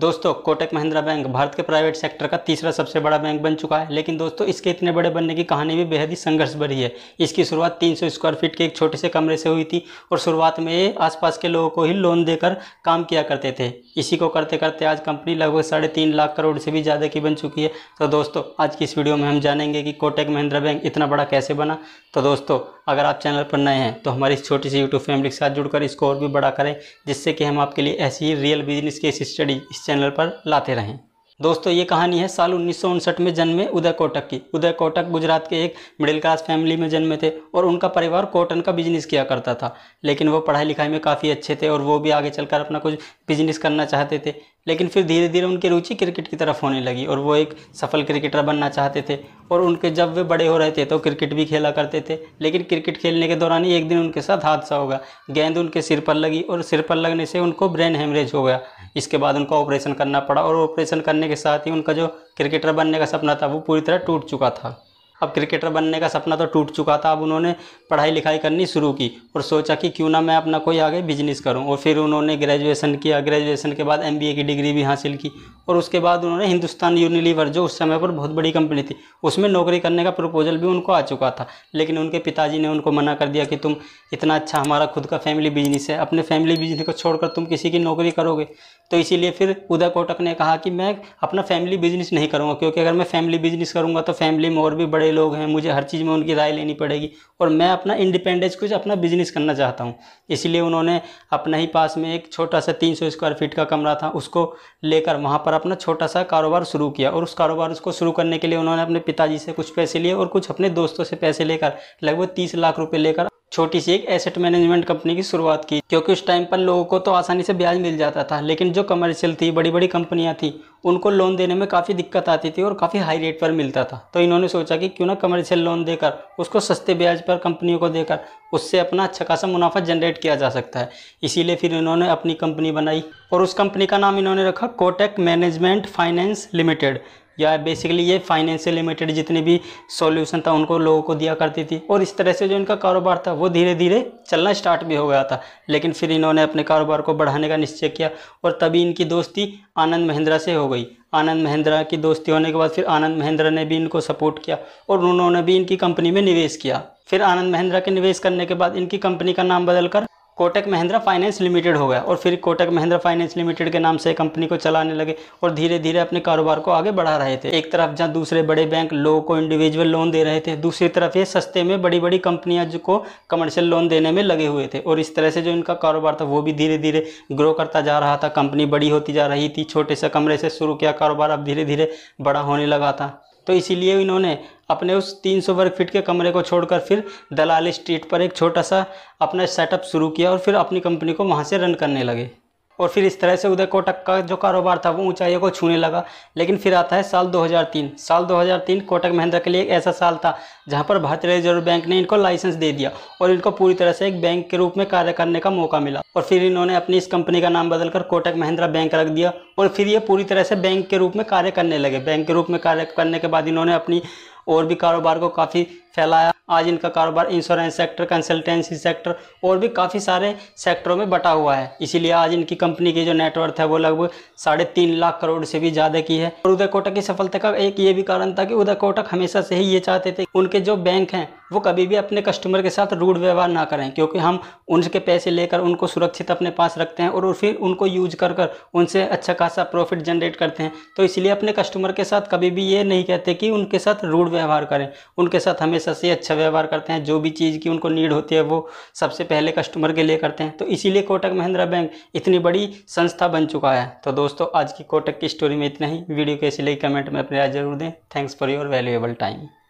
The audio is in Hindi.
दोस्तों कोटक महिंद्रा बैंक भारत के प्राइवेट सेक्टर का तीसरा सबसे बड़ा बैंक बन चुका है लेकिन दोस्तों इसके इतने बड़े बनने की कहानी भी बेहद ही संघर्ष भरी है इसकी शुरुआत 300 स्क्वायर फीट के एक छोटे से कमरे से हुई थी और शुरुआत में ये आसपास के लोगों को ही लोन देकर काम किया करते थे इसी को करते करते आज कंपनी लगभग साढ़े लाख करोड़ से भी ज़्यादा की बन चुकी है तो दोस्तों आज की इस वीडियो में हम जानेंगे कि कोटक महिंद्रा बैंक इतना बड़ा कैसे बना तो दोस्तों अगर आप चैनल पर नए हैं तो हमारी इस छोटी सी यूट्यूब फैमिली के साथ जुड़कर इसको और भी बड़ा करें जिससे कि हम आपके लिए ऐसी ही रियल बिजनेस केस स्टडी इस चैनल पर लाते रहें दोस्तों ये कहानी है साल उन्नीस में जन्मे उदय कोटक की उदय कोटक गुजरात के एक मिडिल क्लास फैमिली में जन्मे थे और उनका परिवार कॉटन का बिजनेस किया करता था लेकिन वो पढ़ाई लिखाई में काफ़ी अच्छे थे और वो भी आगे चलकर अपना कुछ बिजनेस करना चाहते थे लेकिन फिर धीरे धीरे उनकी रुचि क्रिकेट की तरफ होने लगी और वो एक सफल क्रिकेटर बनना चाहते थे और उनके जब वे बड़े हो रहे थे तो क्रिकेट भी खेला करते थे लेकिन क्रिकेट खेलने के दौरान ही एक दिन उनके साथ हादसा होगा गेंद उनके सिर पर लगी और सिर पर लगने से उनको ब्रेन हेमरेज हो गया इसके बाद उनका ऑपरेशन करना पड़ा और ऑपरेशन करने के साथ ही उनका जो क्रिकेटर बनने का सपना था वो पूरी तरह टूट चुका था अब क्रिकेटर बनने का सपना तो टूट चुका था अब उन्होंने पढ़ाई लिखाई करनी शुरू की और सोचा कि क्यों ना मैं अपना कोई आगे बिजनेस करूं और फिर उन्होंने ग्रेजुएशन किया ग्रेजुएशन के बाद एमबीए की डिग्री भी हासिल की और उसके बाद उन्होंने हिंदुस्तान यूनिलीवर जो उस समय पर बहुत बड़ी कंपनी थी उसमें नौकरी करने का प्रपोजल भी उनको आ चुका था लेकिन उनके पिताजी ने उनको मना कर दिया कि तुम इतना अच्छा हमारा खुद का फैमिली बिजनेस है अपने फैमिली बिजनेस को छोड़कर तुम किसी की नौकरी करोगे तो इसीलिए फिर उदय कोटक ने कहा कि मैं अपना फैमिली बिजनेस नहीं करूँगा क्योंकि अगर मैं फैमिली बिजनेस करूँगा तो फैमिली में और भी बड़े लोग हैं मुझे हर चीज़ में उनकी राय लेनी पड़ेगी और मैं अपना इंडिपेंडेंस कुछ अपना बिजनेस करना चाहता हूँ इसलिए उन्होंने अपने ही पास में एक छोटा सा तीन स्क्वायर फीट का कमरा था उसको लेकर वहाँ पर अपना छोटा सा कारोबार शुरू किया और उस कारोबार उसको शुरू करने के लिए उन्होंने अपने पिताजी से कुछ पैसे लिए और कुछ अपने दोस्तों से पैसे लेकर लगभग तीस लाख रुपये लेकर छोटी सी एक एसेट मैनेजमेंट कंपनी की शुरुआत की क्योंकि उस टाइम पर लोगों को तो आसानी से ब्याज मिल जाता था लेकिन जो कमर्शियल थी बड़ी बड़ी कंपनियां थी उनको लोन देने में काफ़ी दिक्कत आती थी और काफ़ी हाई रेट पर मिलता था तो इन्होंने सोचा कि क्यों ना कमर्शियल लोन देकर उसको सस्ते ब्याज पर कंपनियों को देकर उससे अपना अच्छा खासा मुनाफा जनरेट किया जा सकता है इसीलिए फिर इन्होंने अपनी कंपनी बनाई और उस कंपनी का नाम इन्होंने रखा कोटेक मैनेजमेंट फाइनेंस लिमिटेड या बेसिकली ये फाइनेंशियल लिमिटेड जितने भी सॉल्यूशन था उनको लोगों को दिया करती थी और इस तरह से जो इनका कारोबार था वो धीरे धीरे चलना स्टार्ट भी हो गया था लेकिन फिर इन्होंने अपने कारोबार को बढ़ाने का निश्चय किया और तभी इनकी दोस्ती आनंद महिंद्रा से हो गई आनंद महिंद्रा की दोस्ती होने के बाद फिर आनंद महिंद्रा ने भी इनको सपोर्ट किया और उन्होंने भी इनकी कंपनी में निवेश किया फिर आनंद महिंद्रा के निवेश करने के बाद इनकी कंपनी का नाम बदलकर कोटक महिंद्रा फाइनेंस लिमिटेड हो गया और फिर कोटक महिंद्रा फाइनेंस लिमिटेड के नाम से कंपनी को चलाने लगे और धीरे धीरे अपने कारोबार को आगे बढ़ा रहे थे एक तरफ जहाँ दूसरे बड़े बैंक लोगों को इंडिविजुअल लोन दे रहे थे दूसरी तरफ ये सस्ते में बड़ी बड़ी कंपनियाँ को कमर्शियल लोन देने में लगे हुए थे और इस तरह से जो इनका कारोबार था वो भी धीरे धीरे ग्रो करता जा रहा था कंपनी बड़ी होती जा रही थी छोटे से कमरे से शुरू किया कारोबार अब धीरे धीरे बड़ा होने लगा था तो इसीलिए इन्होंने अपने उस 300 वर्ग फीट के कमरे को छोड़कर फिर दलाली स्ट्रीट पर एक छोटा सा अपना सेटअप शुरू किया और फिर अपनी कंपनी को वहाँ से रन करने लगे और फिर इस तरह से उदय कोटक का जो कारोबार था वो ऊंचाइयों को छूने लगा लेकिन फिर आता है साल 2003 साल 2003 कोटक महिंद्रा के लिए एक ऐसा साल था जहां पर भारतीय रिजर्व बैंक ने इनको लाइसेंस दे दिया और इनको पूरी तरह से एक बैंक के रूप में कार्य करने का मौका मिला और फिर इन्होंने अपनी इस कंपनी का नाम बदलकर कोटक महिंद्रा बैंक रख दिया और फिर ये पूरी तरह से बैंक के रूप में कार्य करने लगे बैंक के रूप में कार्य करने के बाद इन्होंने अपनी और भी कारोबार को काफ़ी फैलाया आज इनका कारोबार इंश्योरेंस सेक्टर कंसल्टेंसी सेक्टर और भी काफ़ी सारे सेक्टरों में बटा हुआ है इसीलिए आज इनकी कंपनी की जो नेटवर्थ है वो लगभग साढ़े तीन लाख करोड़ से भी ज़्यादा की है और उदय कोटक की सफलता का एक ये भी कारण था कि उदय कोटक हमेशा से ही ये चाहते थे उनके जो बैंक हैं वो कभी भी अपने कस्टमर के साथ रूड व्यवहार ना करें क्योंकि हम उनके पैसे लेकर उनको सुरक्षित अपने पास रखते हैं और फिर उनको यूज कर कर उनसे अच्छा खासा प्रॉफिट जनरेट करते हैं तो इसलिए अपने कस्टमर के साथ कभी भी ये नहीं कहते कि उनके साथ रूड व्यवहार करें उनके साथ हमेशा से अच्छा व्यवहार करते हैं जो भी चीज़ की उनको नीड होती है वो सबसे पहले कस्टमर के लिए करते हैं तो इसीलिए कोटक महिंद्रा बैंक इतनी बड़ी संस्था बन चुका है तो दोस्तों आज की कोटक की स्टोरी में इतना ही वीडियो कैसी लगी कमेंट में अपने राय जरूर दें thanks for your valuable time